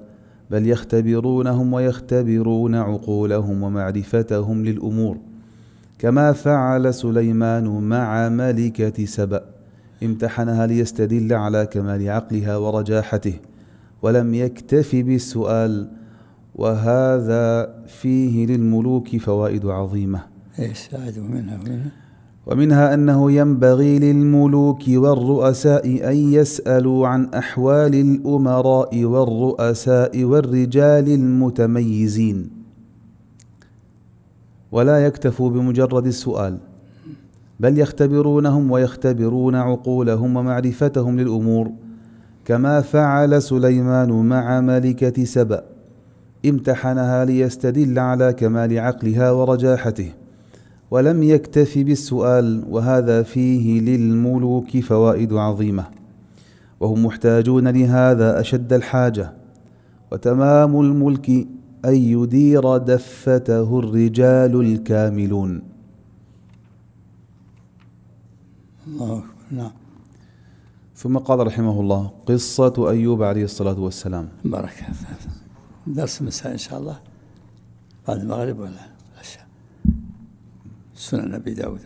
بل يختبرونهم ويختبرون عقولهم ومعرفتهم للأمور كما فعل سليمان مع ملكة سبأ امتحنها ليستدل على كمال عقلها ورجاحته ولم يكتف بالسؤال وهذا فيه للملوك فوائد عظيمة يستعادوا إيه، منها ومنها أنه ينبغي للملوك والرؤساء أن يسألوا عن أحوال الأمراء والرؤساء والرجال المتميزين ولا يكتفوا بمجرد السؤال بل يختبرونهم ويختبرون عقولهم ومعرفتهم للأمور كما فعل سليمان مع ملكة سبأ امتحنها ليستدل على كمال عقلها ورجاحته ولم يكتف بالسؤال وهذا فيه للملوك فوائد عظيمه وهم محتاجون لهذا اشد الحاجه وتمام الملك ان يدير دفته الرجال الكاملون الله نعم ثم قال رحمه الله قصة أيوب عليه الصلاة والسلام بارك الله درس مساء إن شاء الله بعد المغرب ولا العشاء سنن أبي داود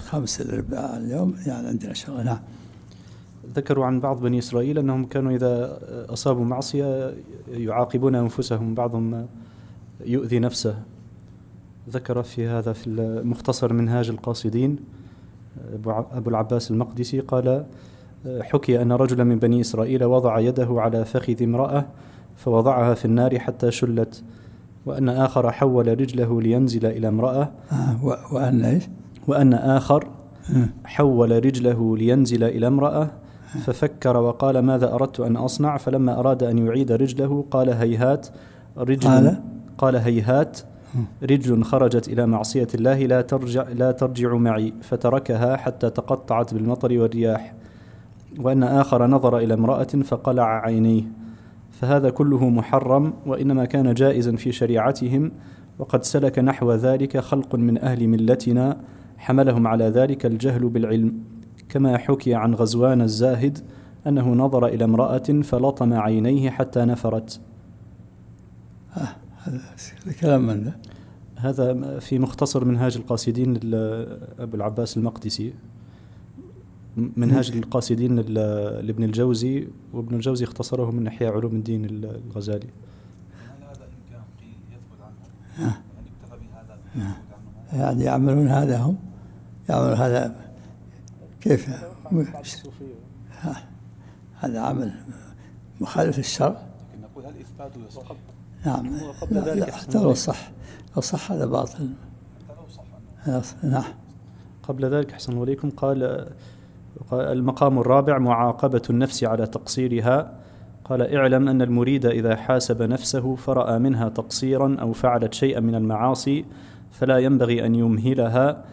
خامس الأربعاء اليوم يعني عندنا إن شاء الله نعم ذكروا عن بعض بني إسرائيل أنهم كانوا إذا أصابوا معصية يعاقبون أنفسهم بعضهم يؤذي نفسه ذكر في هذا في المختصر منهاج القاصدين أبو العباس المقدسي قال حكي أن رجلا من بني إسرائيل وضع يده على فخذ امرأة فوضعها في النار حتى شلت وأن آخر حول رجله لينزل إلى امرأة آه، وأن إيش؟ وأن آخر آه. حول رجله لينزل إلى امرأة آه. ففكر وقال ماذا أردت أن أصنع فلما أراد أن يعيد رجله قال هيهات رجل قال, قال هيهات رجل خرجت إلى معصية الله لا ترجع لا ترجع معي فتركها حتى تقطعت بالمطر والرياح وأن آخر نظر إلى امرأة فقلع عينيه فهذا كله محرم وإنما كان جائزا في شريعتهم وقد سلك نحو ذلك خلق من أهل ملتنا حملهم على ذلك الجهل بالعلم كما حكي عن غزوان الزاهد أنه نظر إلى امرأة فلطم عينيه حتى نفرت آه، هذا كلام من هذا في مختصر منهاج القاصدين لأبو العباس المقدسي منهاج القاصدين لابن الجوزي وابن الجوزي اختصره من إحياء علوم الدين الغزالي يعني يعملون هذا هم يعملون هذا كيف هذا عمل مخالف الشرع لكن نقول هل نعم وقبل ذلك حتى لو صح لو صح هذا باطل حتى لو صح نعم قبل ذلك أحسن إليكم قال المقام الرابع معاقبة النفس على تقصيرها قال اعلم أن المريد إذا حاسب نفسه فرأى منها تقصيرا أو فعلت شيئا من المعاصي فلا ينبغي أن يمهلها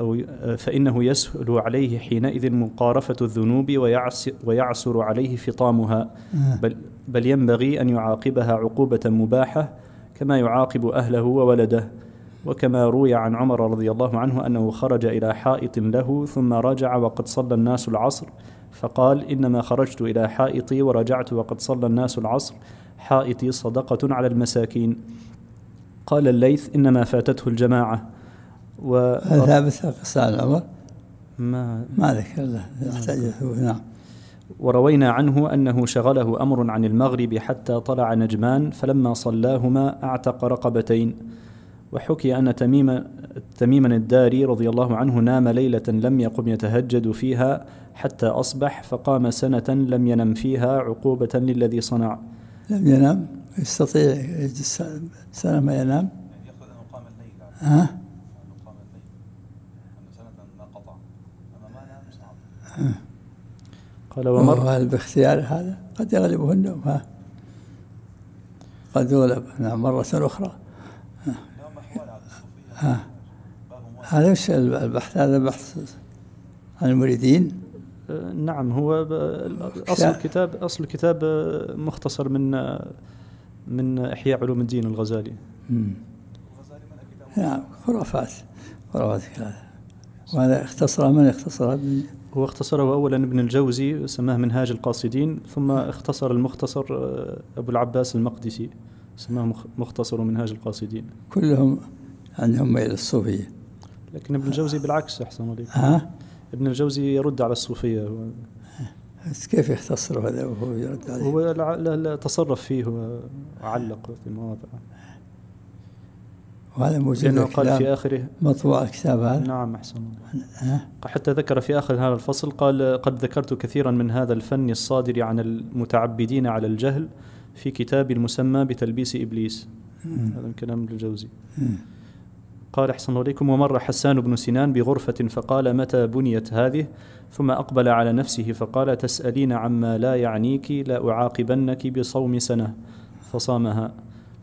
أو فإنه يسهل عليه حينئذ مقارفة الذنوب ويعسر عليه فطامها آه. بل, بل ينبغي أن يعاقبها عقوبة مباحة كما يعاقب أهله وولده وكما روي عن عمر رضي الله عنه أنه خرج إلى حائط له ثم رجع وقد صلى الناس العصر فقال إنما خرجت إلى حائطي ورجعت وقد صلى الناس العصر حائطي صدقة على المساكين قال الليث إنما فاتته الجماعة و ثابت قصة عمر ما ما ذكر له نعم وروينا عنه أنه شغله أمر عن المغرب حتى طلع نجمان فلما صلاهما أعتق رقبتين وحكي أن تميم تميما الداري رضي الله عنه نام ليلة لم يقم يتهجد فيها حتى أصبح فقام سنة لم ينم فيها عقوبة للذي صنع لم ينام يستطيع سنة ما ينام ها؟ قال ومر هل باختيار هذا قد يغلبه النوم ها قد يغلب نعم مرة أخرى ها هذا وش البحث هذا بحث عن المريدين أه، نعم هو اصل الكتاب اصل الكتاب أه، مختصر من أه، من احياء علوم الدين الغزالي نعم خرافات خرافات وهذا اختصر من اختصر هو اختصره اولا ابن الجوزي سماه منهاج القاصدين ثم اختصر المختصر ابو العباس المقدسي سماه مختصر منهاج القاصدين كلهم أنهم إلى الصوفية لكن ابن الجوزي بالعكس أحسن عليك ها؟ ابن الجوزي يرد على الصوفية كيف يختصر هذا وهو يرد عليه؟ هو لا, لا تصرف فيه وعلق في مواضع وهذا موجود لأنه قال في آخره مطبوع الكتاب هذا نعم أحسن أه؟ حتى ذكر في آخر هذا الفصل قال قد ذكرت كثيرا من هذا الفن الصادر عن المتعبدين على الجهل في كتاب المسمى بتلبيس إبليس هذا من كلام الجوزي مم. قال أحسن إليكم ومر حسان بن سنان بغرفة فقال متى بنيت هذه ثم أقبل على نفسه فقال تسألين عما لا يعنيك لا أعاقبنك بصوم سنة فصامها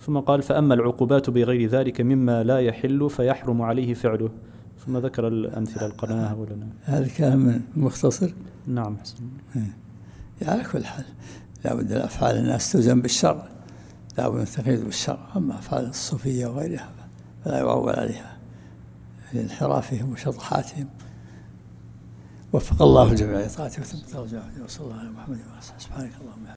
ثم قال فأما العقوبات بغير ذلك مما لا يحل فيحرم عليه فعله ثم ذكر الأمثلة القناة ولنا هذا كلام مختصر نعم حسن إيه. على كل حال لابد الأفعال الناس تزن بالشر لابد أن تقيد بالشر أما أفعال الصوفية وغيرها فلا يعول عليها في يعني انحرافهم وشطحاتهم وفق الله الجميع لطاعته وثبت توجهه وصلى الله على محمد وعلى اله سبحانك اللهم